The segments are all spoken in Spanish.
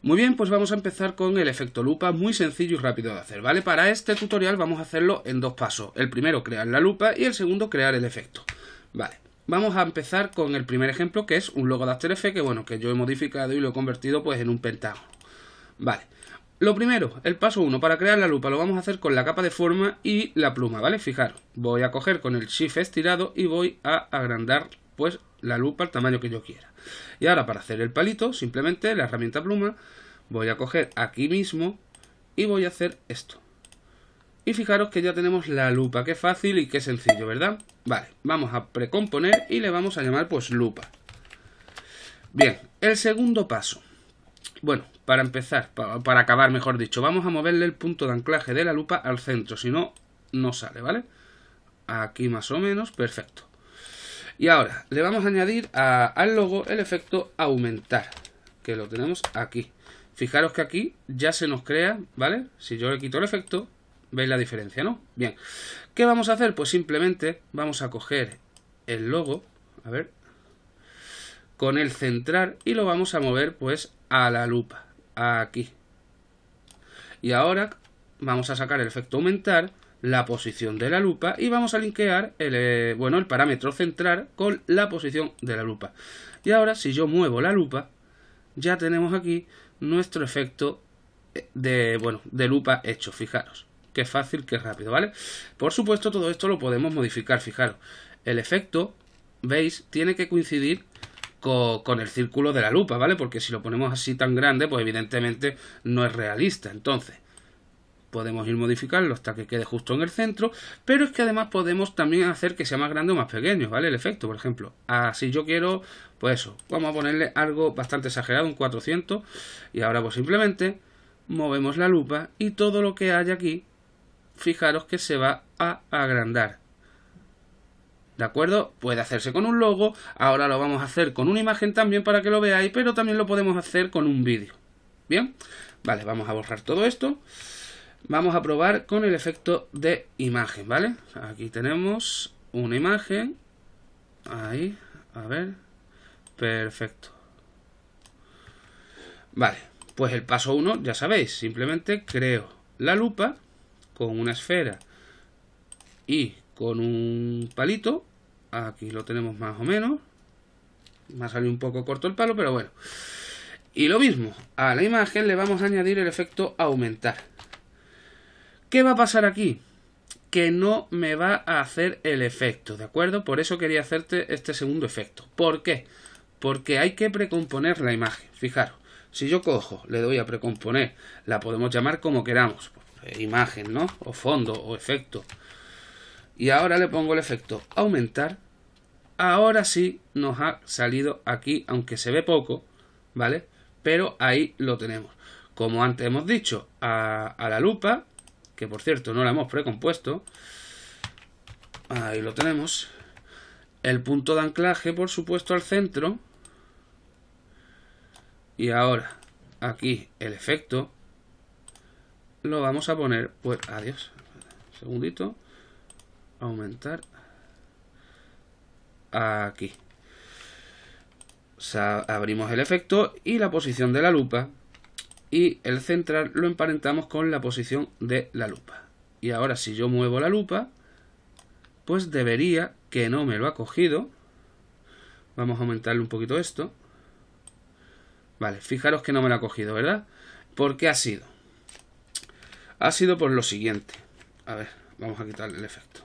Muy bien, pues vamos a empezar con el efecto lupa, muy sencillo y rápido de hacer, ¿vale? Para este tutorial vamos a hacerlo en dos pasos. El primero, crear la lupa y el segundo, crear el efecto. Vale, vamos a empezar con el primer ejemplo que es un logo de After Effects que, bueno, que yo he modificado y lo he convertido pues en un pentágono. Vale, lo primero, el paso 1, para crear la lupa lo vamos a hacer con la capa de forma y la pluma, ¿vale? Fijaros, voy a coger con el Shift estirado y voy a agrandar pues la lupa al tamaño que yo quiera. Y ahora para hacer el palito, simplemente la herramienta pluma, voy a coger aquí mismo y voy a hacer esto. Y fijaros que ya tenemos la lupa, qué fácil y qué sencillo, ¿verdad? Vale, vamos a precomponer y le vamos a llamar pues lupa. Bien, el segundo paso. Bueno, para empezar, para acabar mejor dicho, vamos a moverle el punto de anclaje de la lupa al centro, si no, no sale, ¿vale? Aquí más o menos, perfecto. Y ahora le vamos a añadir al logo el efecto aumentar, que lo tenemos aquí. Fijaros que aquí ya se nos crea, ¿vale? Si yo le quito el efecto, veis la diferencia, ¿no? Bien, ¿qué vamos a hacer? Pues simplemente vamos a coger el logo, a ver, con el centrar y lo vamos a mover pues a la lupa, aquí. Y ahora vamos a sacar el efecto aumentar la posición de la lupa y vamos a linkear el, eh, bueno, el parámetro central con la posición de la lupa. Y ahora si yo muevo la lupa, ya tenemos aquí nuestro efecto eh, de, bueno, de lupa hecho, fijaros. Qué fácil, qué rápido, ¿vale? Por supuesto todo esto lo podemos modificar, fijaros. El efecto, veis, tiene que coincidir con, el círculo de la lupa, ¿vale? Porque si lo ponemos así tan grande, pues evidentemente no es realista. Entonces, podemos ir modificarlo hasta que quede justo en el centro, pero es que además podemos también hacer que sea más grande o más pequeño, ¿vale? El efecto, por ejemplo, así yo quiero, pues eso, vamos a ponerle algo bastante exagerado, un 400, y ahora pues simplemente movemos la lupa y todo lo que hay aquí, fijaros que se va a agrandar. ¿De acuerdo? Puede hacerse con un logo, ahora lo vamos a hacer con una imagen también para que lo veáis, pero también lo podemos hacer con un vídeo. ¿Bien? Vale, vamos a borrar todo esto vamos a probar con el efecto de imagen, ¿vale? Aquí tenemos una imagen. Ahí, a ver. Perfecto. Vale, pues el paso 1, ya sabéis, simplemente creo la lupa con una esfera y con un palito. Aquí lo tenemos más o menos. Me ha salido un poco corto el palo, pero bueno. Y lo mismo, a la imagen le vamos a añadir el efecto aumentar. ¿Qué va a pasar aquí? Que no me va a hacer el efecto, ¿de acuerdo? Por eso quería hacerte este segundo efecto. ¿Por qué? Porque hay que precomponer la imagen. Fijaros, si yo cojo, le doy a precomponer, la podemos llamar como queramos, pues, imagen, ¿no? O fondo, o efecto. Y ahora le pongo el efecto aumentar. Ahora sí nos ha salido aquí, aunque se ve poco, ¿vale? Pero ahí lo tenemos. Como antes hemos dicho, a la lupa que por cierto no la hemos precompuesto. Ahí lo tenemos. El punto de anclaje, por supuesto, al centro. Y ahora, aquí, el efecto. Lo vamos a poner, pues, adiós. segundito. Aumentar. Aquí. abrimos el efecto y la posición de la lupa y el central lo emparentamos con la posición de la lupa. Y ahora si yo muevo la lupa, pues debería, que no me lo ha cogido, vamos a aumentarle un poquito esto, vale, fijaros que no me lo ha cogido, ¿verdad? ¿Por qué ha sido? Ha sido por lo siguiente, a ver, vamos a quitarle el efecto,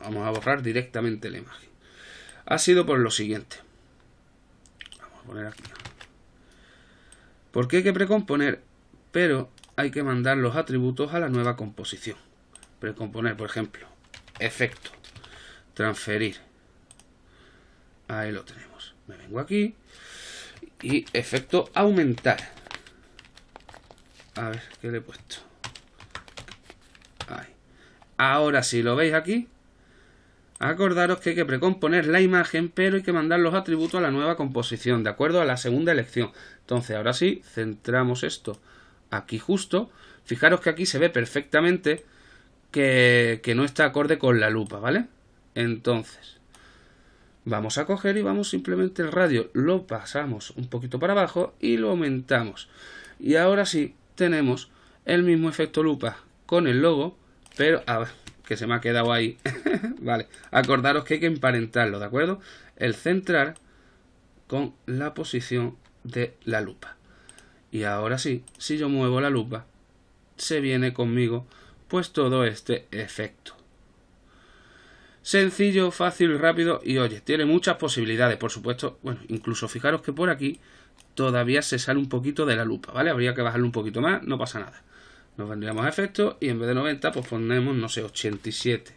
vamos a borrar directamente la imagen, ha sido por lo siguiente, vamos a poner aquí, porque hay que precomponer, pero hay que mandar los atributos a la nueva composición. Precomponer, por ejemplo, efecto, transferir. Ahí lo tenemos. Me vengo aquí y efecto aumentar. A ver, ¿qué le he puesto? Ahí. Ahora si lo veis aquí, Acordaros que hay que precomponer la imagen, pero hay que mandar los atributos a la nueva composición, de acuerdo a la segunda elección. Entonces, ahora sí, centramos esto aquí justo. Fijaros que aquí se ve perfectamente que, no está acorde con la lupa, ¿vale? Entonces, vamos a coger y vamos simplemente el radio, lo pasamos un poquito para abajo y lo aumentamos. Y ahora sí, tenemos el mismo efecto lupa con el logo, pero a ver, que se me ha quedado ahí. vale, acordaros que hay que emparentarlo, ¿de acuerdo? El centrar con la posición de la lupa. Y ahora sí, si yo muevo la lupa, se viene conmigo pues todo este efecto. Sencillo, fácil, rápido y oye, tiene muchas posibilidades, por supuesto. Bueno, incluso fijaros que por aquí todavía se sale un poquito de la lupa, ¿vale? Habría que bajarlo un poquito más, no pasa nada. Nos vendríamos a efecto y en vez de 90, pues ponemos, no sé, 87.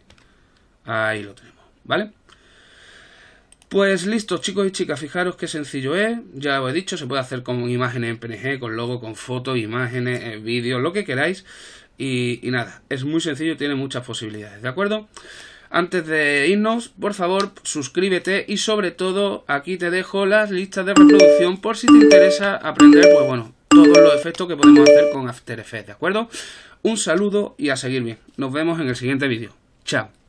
Ahí lo tenemos, ¿vale? Pues listo, chicos y chicas, fijaros qué sencillo es. Ya os he dicho, se puede hacer con imágenes en PNG, con logo, con fotos, imágenes, eh, vídeos, lo que queráis. Y, nada, es muy sencillo tiene muchas posibilidades, ¿de acuerdo? Antes de irnos, por favor, suscríbete y sobre todo aquí te dejo las listas de reproducción por si te interesa aprender, pues bueno, todos los efectos que podemos hacer con After Effects, ¿de acuerdo? Un saludo y a seguir bien. Nos vemos en el siguiente vídeo. Chao.